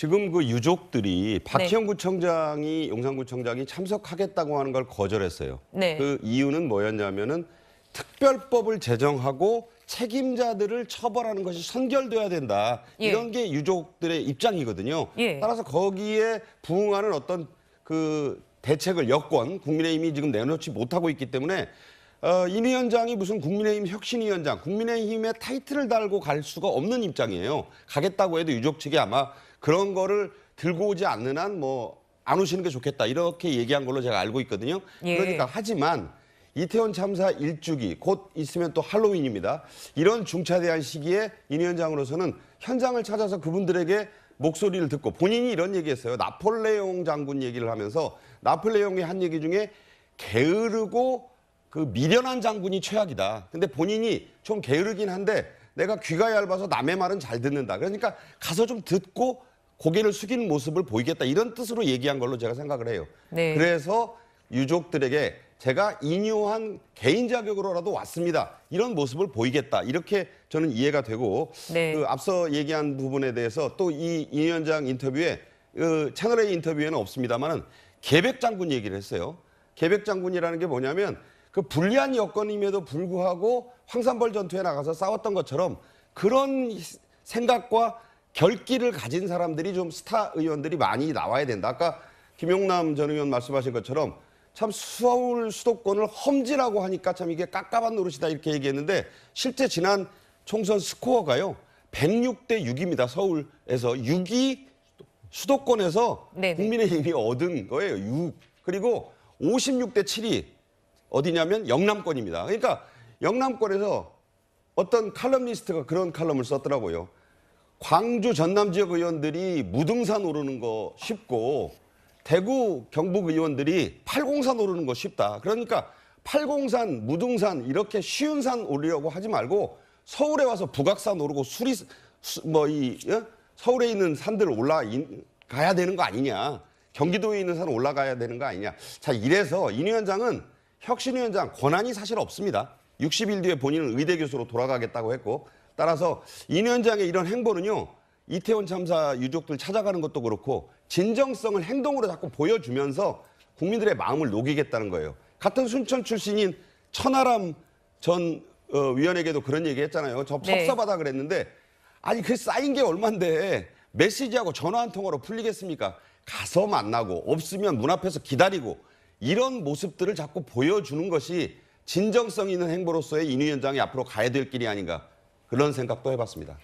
지금 그 유족들이 네. 박희영 네. 구청장이 용산구청장이 참석하겠다고 하는 걸 거절했어요. 네. 그 이유는 뭐였냐면은 특별법을 제정하고 책임자들을 처벌하는 것이 선결돼야 된다. 예. 이런 게 유족들의 입장이거든요. 예. 따라서 거기에 부응하는 어떤 그 대책을 여권 국민의힘이 지금 내놓지 못하고 있기 때문에 어, 임 위원장이 무슨 국민의힘 혁신위원장, 국민의힘의 타이틀을 달고 갈 수가 없는 입장이에요. 가겠다고 해도 유족 측이 아마 그런 거를 들고 오지 않는 한 뭐 안 오시는 게 좋겠다 이렇게 얘기한 걸로 제가 알고 있거든요. 예. 그러니까 하지만 이태원 참사 일주기 곧 있으면 또 할로윈입니다. 이런 중차대한 시기에 임 위원장으로서는 현장을 찾아서 그분들에게 목소리를 듣고 본인이 이런 얘기했어요. 나폴레옹 장군 얘기를 하면서 나폴레옹이 한 얘기 중에 게으르고 그 미련한 장군이 최악이다. 근데 본인이 좀 게으르긴 한데 내가 귀가 얇아서 남의 말은 잘 듣는다. 그러니까 가서 좀 듣고 고개를 숙이는 모습을 보이겠다. 이런 뜻으로 얘기한 걸로 제가 생각을 해요. 네. 그래서 유족들에게 제가 인유한 개인 자격으로라도 왔습니다. 이런 모습을 보이겠다. 이렇게 저는 이해가 되고 네. 그 앞서 얘기한 부분에 대해서 또 이이 위원장 인터뷰에 그 채널A 인터뷰에는 없습니다만은 개백 장군 얘기를 했어요. 개백 장군이라는 게 뭐냐면 그 불리한 여건임에도 불구하고 황산벌 전투에 나가서 싸웠던 것처럼 그런 생각과 결기를 가진 사람들이 좀 스타 의원들이 많이 나와야 된다. 아까 김용남 전 의원 말씀하신 것처럼 참 서울 수도권을 험지라고 하니까 참 이게 깝깝한 노릇이다 이렇게 얘기했는데 실제 지난 총선 스코어가요. 106대 6입니다. 서울에서 6이 수도권에서 국민의힘이 얻은 거예요. 6. 그리고 56대 7이 어디냐면 영남권입니다. 그러니까 영남권에서 어떤 칼럼니스트가 그런 칼럼을 썼더라고요. 광주 전남 지역 의원들이 무등산 오르는 거 쉽고 대구 경북 의원들이 팔공산 오르는 거 쉽다. 그러니까 팔공산, 무등산 이렇게 쉬운 산 오르려고 하지 말고 서울에 와서 북악산 오르고 수리 뭐이 예? 서울에 있는 산들 올라 가야 되는 거 아니냐. 경기도에 있는 산 올라가야 되는 거 아니냐. 자, 이래서 이 위원장은 혁신위원장 권한이 사실 없습니다. 60일 뒤에 본인은 의대 교수로 돌아가겠다고 했고 따라서 이 위원장의 이런 행보는요. 이태원 참사 유족들 찾아가는 것도 그렇고 진정성을 행동으로 자꾸 보여주면서 국민들의 마음을 녹이겠다는 거예요. 같은 순천 출신인 천하람 전 어, 위원에게도 그런 얘기 했잖아요. 저 네. 섭섭하다 그랬는데 아니 그 쌓인 게 얼만데 메시지하고 전화 한 통으로 풀리겠습니까? 가서 만나고 없으면 문 앞에서 기다리고 이런 모습들을 자꾸 보여주는 것이 진정성 있는 행보로서의 인위현장이 앞으로 가야 될 길이 아닌가 그런 생각도 해봤습니다.